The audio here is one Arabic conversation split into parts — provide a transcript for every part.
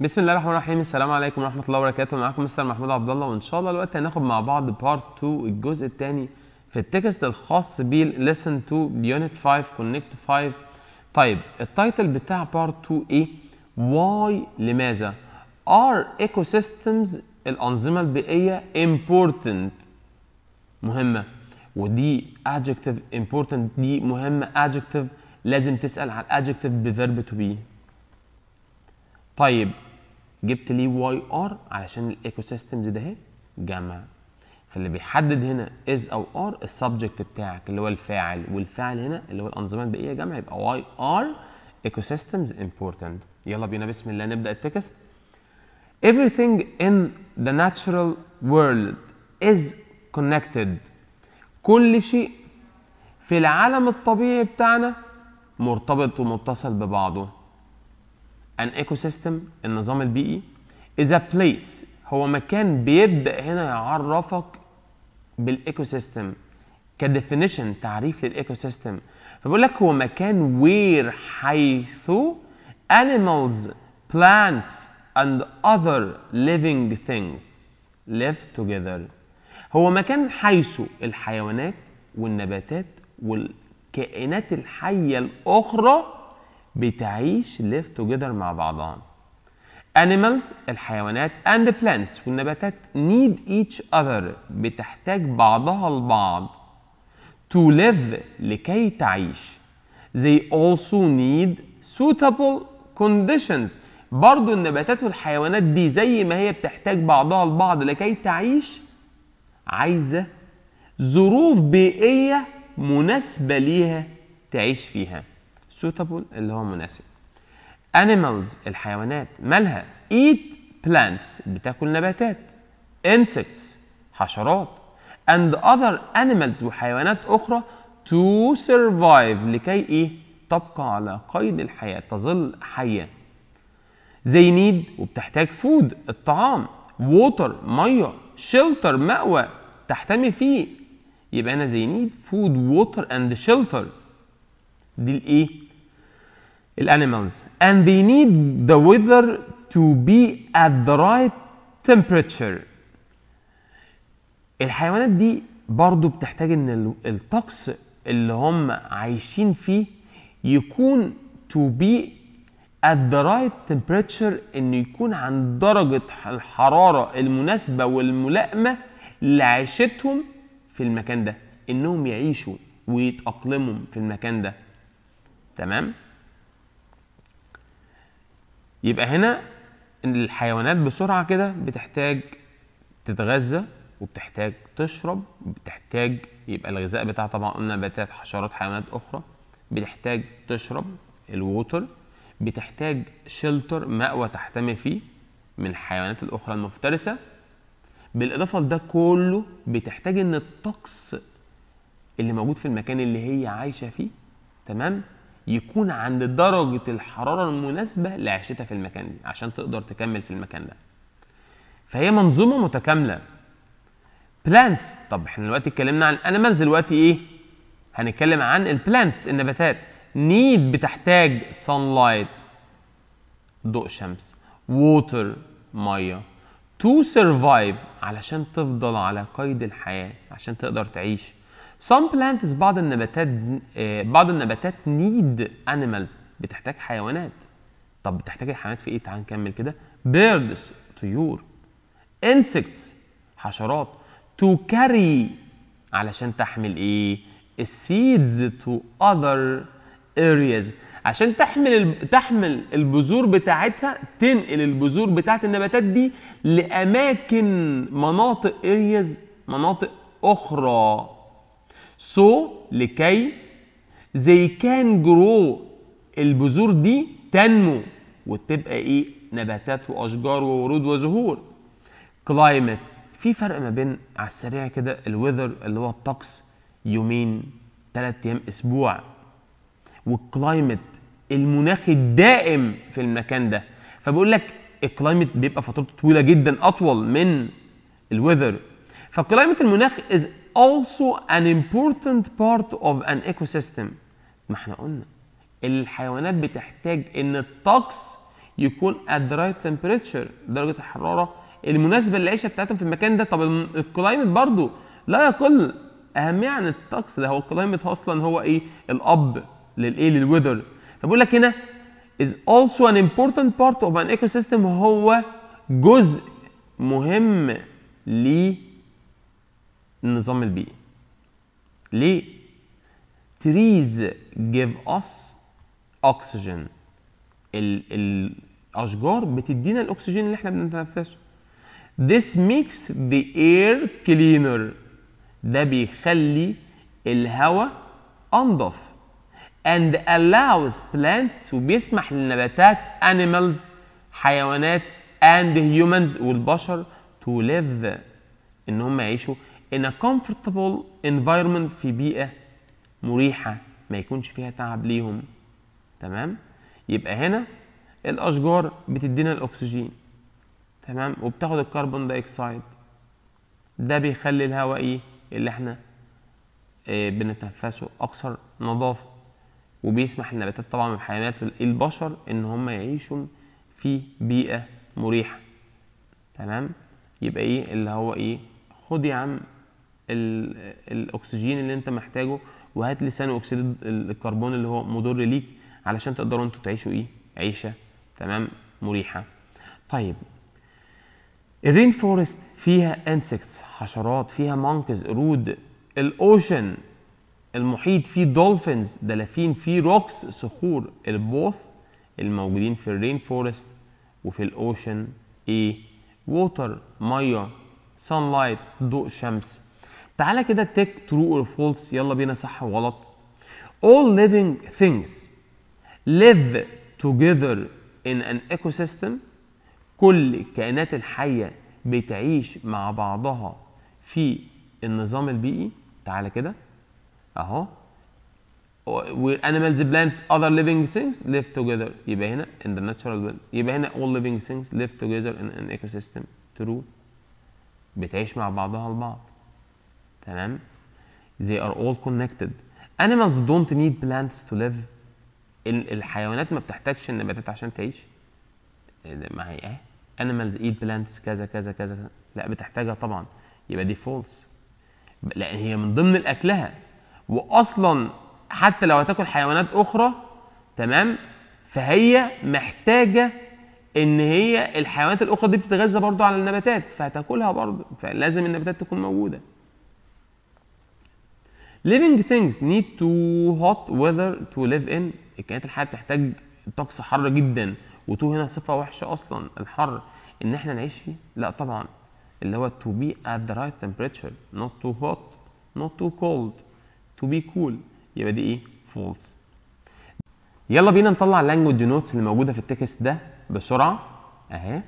بسم الله الرحمن الرحيم السلام عليكم ورحمه الله وبركاته معاكم مستر محمود عبد الله وان شاء الله الوقت هناخد مع بعض بارت 2 الجزء الثاني في التكست الخاص بالليسن 2 بيونت 5 كونكت 5 طيب التايتل بتاع بارت 2 ايه واي لماذا ار ايكو سيستمز الانظمه البيئيه امبورتنت مهمه ودي ادجكتيف امبورتنت دي مهمه ادجكتيف لازم تسال على الادجكتيف بفيرب تو بي طيب جبت ليه واي ار علشان الايكو سيستمز ده اهي جمع فاللي بيحدد هنا از او ار السبجكت بتاعك اللي هو الفاعل والفاعل هنا اللي هو الانظمه البيئيه جمع يبقى واي ار ايكو سيستمز امبورتنت يلا بينا بسم الله نبدا التكست everything in the natural world is connected كل شيء في العالم الطبيعي بتاعنا مرتبط ومتصل ببعضه an ecosystem النظام البيئي is a place هو مكان بيبدأ هنا يعرفك بالايكو سيستم كديفينيشن تعريف للايكو سيستم فبقول لك هو مكان وير حيث animals plants and other living things live together هو مكان حيث الحيوانات والنباتات والكائنات الحية الأخرى بتعيش live together مع بعضها animals الحيوانات and plants والنباتات need each other بتحتاج بعضها البعض to live لكي تعيش they also need suitable conditions برضو النباتات والحيوانات دي زي ما هي بتحتاج بعضها البعض لكي تعيش عايزة ظروف بيئية مناسبة ليها تعيش فيها suitable اللي هو مناسب animals الحيوانات مالها eat plants بتاكل نباتات insects حشرات and other animals وحيوانات أخرى to survive لكي إيه تبقى على قيد الحياة تظل حية they need وبتحتاج food الطعام water مية shelter مأوى تحتمي فيه يبقى أنا they need food water and shelter دي الإيه الانيمالز and they need the weather to be at the right temperature الحيوانات دي برضو بتحتاج ان الطقس اللي هم عايشين فيه يكون to be at the right temperature انه يكون عند درجة الحرارة المناسبة والملائمة لعيشتهم في المكان ده انهم يعيشوا ويتأقلموا في المكان ده تمام؟ يبقى هنا الحيوانات بسرعه كده بتحتاج تتغذى وبتحتاج تشرب بتحتاج يبقى الغذاء بتاعها طبعا قلنا نباتات حشرات حيوانات اخرى بتحتاج تشرب الووتر بتحتاج شيلتر مأوى تحتمي فيه من الحيوانات الاخرى المفترسه بالاضافه لده كله بتحتاج ان الطقس اللي موجود في المكان اللي هي عايشه فيه تمام يكون عند درجة الحرارة المناسبة لعيشتها في المكان دي عشان تقدر تكمل في المكان ده فهي منظومة متكاملة بلانتس طب احنا دلوقتي اتكلمنا عن انيمالز دلوقتي ايه هنتكلم عن البلانتس النباتات نيد بتحتاج سان لايت ضوء شمس ووتر ميه تو سرفايف علشان تفضل على قيد الحياه عشان تقدر تعيش Some plants بعض النباتات آه، بعض النباتات need animals بتحتاج حيوانات طب بتحتاج الحيوانات في ايه تعال نكمل كده birds طيور insects حشرات to carry علشان تحمل ايه Seeds to other areas عشان تحمل تحمل البذور بتاعتها تنقل البذور بتاعت النباتات دي لاماكن مناطق areas مناطق اخرى سو so, لكي زي كان جرو البذور دي تنمو وتبقى ايه نباتات واشجار وورود وزهور كلايمت في فرق ما بين على السريع كده الويذر اللي هو الطقس يومين ثلاث ايام اسبوع والكلايمت المناخ الدائم في المكان ده فبقول لك الكلايمت بيبقى فترته طويله جدا اطول من الويذر فكلايمت المناخ از also an important part of an ecosystem ما احنا قلنا الحيوانات بتحتاج ان الطقس يكون at the right temperature درجه الحراره المناسبه للعيشه بتاعتهم في المكان ده طب الكلايمت برضو لا يقل اهميه عن الطقس ده هو الكلايمت اصلا هو ايه الاب للايه للويذر فبقول لك هنا is also an important part of an ecosystem هو جزء مهم ليه النظام البيئي ليه trees give us oxygen ال الاشجار بتدينا الاكسجين اللي احنا بنتنفسه this makes the air cleaner ده بيخلي الهواء انضف and allows plants وبيسمح للنباتات animals حيوانات and humans والبشر to live ان هم يعيشوا in a comfortable environment في بيئة مريحة ما يكونش فيها تعب ليهم تمام يبقى هنا الأشجار بتدينا الأكسجين تمام وبتاخد الكربون دايكسايد ده بيخلي الهواء ايه اللي احنا آه، بنتنفسه أكثر نظافة وبيسمح النباتات طبعا والحيوانات البشر إن هم يعيشوا في بيئة مريحة تمام يبقى ايه اللي هو ايه خد يا عم الاكسجين اللي انت محتاجه وهات لي ثاني اكسيد الكربون اللي هو مضر ليك علشان تقدروا انتوا تعيشوا ايه عيشه تمام مريحه طيب الرين فورست فيها انسكتس حشرات فيها مانكز قرود الاوشن المحيط فيه دولفينز دلافين فيه روكس صخور البوث الموجودين في الرين فورست وفي الاوشن ايه ووتر ميه سان لايت ضوء شمس تعالى كده تك ترو or false يلا بينا صح وغلط all living things live together in an ecosystem كل الكائنات الحية بتعيش مع بعضها في النظام البيئي تعالى كده اهو where animals, plants, other living things live together يبقى هنا in the natural world يبقى هنا all living things live together in an ecosystem true بتعيش مع بعضها البعض تمام they are all connected animals don't need plants to live الحيوانات ما بتحتاجش النباتات عشان تعيش إيه ما هي ايه animals eat plants كذا كذا كذا لا بتحتاجها طبعا يبقى دي فولس لان هي من ضمن الاكلها واصلا حتى لو هتاكل حيوانات اخرى تمام فهي محتاجه ان هي الحيوانات الاخرى دي بتتغذى برضو على النباتات فهتاكلها برضو فلازم النباتات تكون موجوده living things need to hot weather to live in الكائنات الحيه بتحتاج طقس حر جدا وتو هنا صفه وحشه اصلا الحر ان احنا نعيش فيه لا طبعا اللي هو to be at the right temperature not too hot not too cold to be cool يبقى دي ايه false يلا بينا نطلع language notes اللي موجوده في التكست ده بسرعه اهي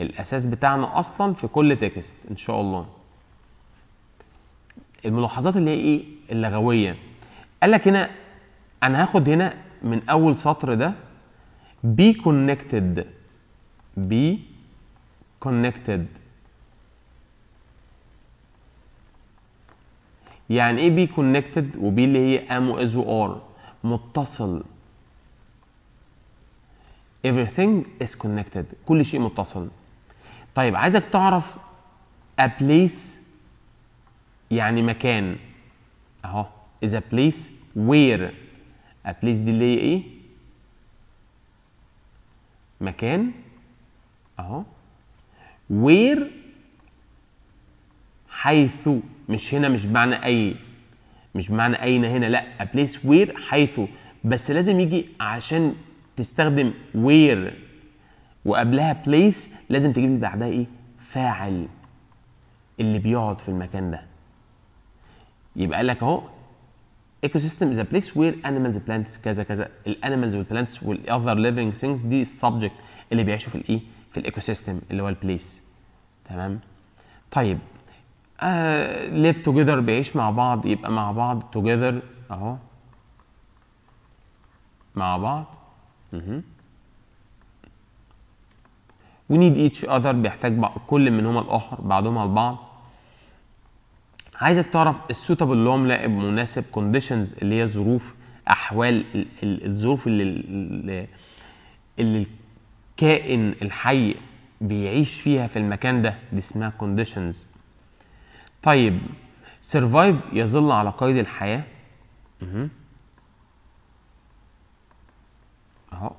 الاساس بتاعنا اصلا في كل تكست ان شاء الله الملاحظات اللي هي ايه اللغويه قال لك هنا انا هاخد هنا من اول سطر ده بي كونكتد بي كونكتد يعني ايه بي كونكتد وبي اللي هي ام واز وار متصل everything is connected كل شيء متصل طيب عايزك تعرف a place يعني مكان اهو is a place where a place دي اللي هي ايه مكان اهو where حيث مش هنا مش بمعنى اي مش بمعنى اين هنا لا a place where حيث بس لازم يجي عشان تستخدم where وقبلها place لازم تجيب بعدها ايه فاعل اللي بيقعد في المكان ده يبقى قال لك اهو ايكو سيستم از بليس وير انيمالز بلانتس كذا كذا الانيمالز والبلانتس والاذر ليفنج ثينجز دي السبجكت اللي بيعيشوا في الايه في الايكو سيستم اللي هو البليس تمام طيب ليف uh, توجذر بيعيش مع بعض يبقى مع بعض توجذر اهو مع بعض وي نيد ايتش اذر بيحتاج كل منهما الاخر بعضهما البعض عايزك تعرف السوتابل هو ملائم مناسب كونديشنز اللي هي ظروف احوال الظروف اللي اللي الكائن الحي بيعيش فيها في المكان ده دي اسمها كونديشنز طيب سرفايف يظل على قيد الحياه اهو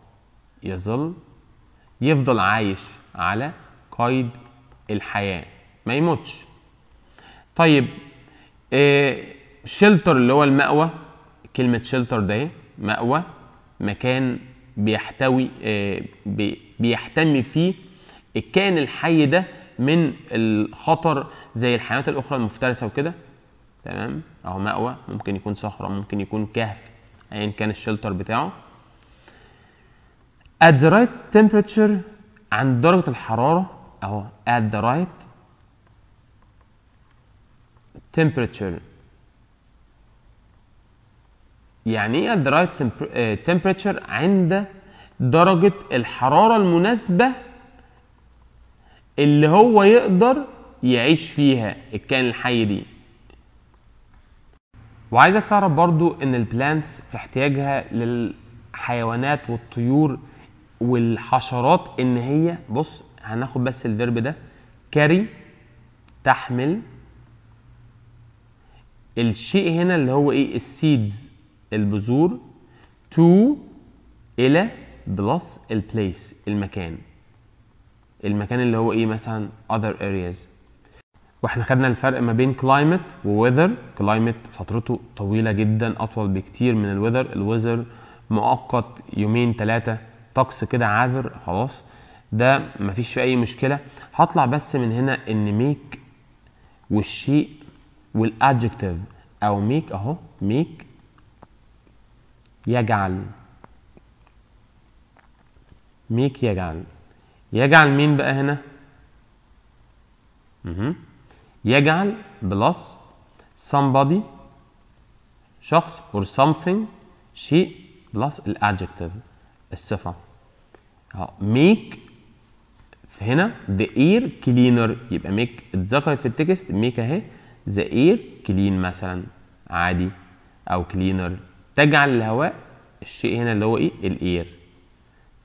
يظل يفضل عايش على قيد الحياه ما يموتش طيب شيلتر آه، اللي هو المأوى كلمة شيلتر ده مأوى مكان بيحتوي آه، بيحتمي فيه الكائن الحي ده من الخطر زي الحيوانات الأخرى المفترسة وكده تمام أهو مأوى ممكن يكون صخرة ممكن يكون كهف أيا يعني كان الشيلتر بتاعه at the right temperature عند درجة الحرارة أهو at the right temperature يعني ايه the right آه، temperature عند درجة الحرارة المناسبة اللي هو يقدر يعيش فيها الكائن الحي دي وعايزك تعرف برضو ان البلانتس في احتياجها للحيوانات والطيور والحشرات ان هي بص هناخد بس الفيرب ده كاري تحمل الشيء هنا اللي هو ايه السيدز البذور تو الى بلس البليس المكان المكان اللي هو ايه مثلا other areas واحنا خدنا الفرق ما بين كلايمت وويذر كلايمت فترته طويله جدا اطول بكتير من الويذر الويذر مؤقت يومين ثلاثه طقس كده عابر خلاص ده مفيش فيه اي مشكله هطلع بس من هنا ان ميك والشيء والادجكتيف او ميك اهو ميك يجعل ميك يجعل يجعل مين بقى هنا يجعل بلس somebody شخص or something شيء بلس الادجكتيف الصفه اه ميك هنا the ear cleaner يبقى ميك اتذكرت في التكست ميك اهي the air clean مثلا عادي او cleaner تجعل الهواء الشيء هنا اللي هو ايه الاير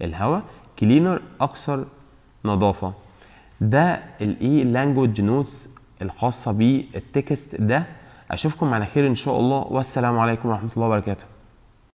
الهواء cleaner اكثر نظافه ده الاي لانجوج نوتس الخاصه بالتكست ده اشوفكم على خير ان شاء الله والسلام عليكم ورحمه الله وبركاته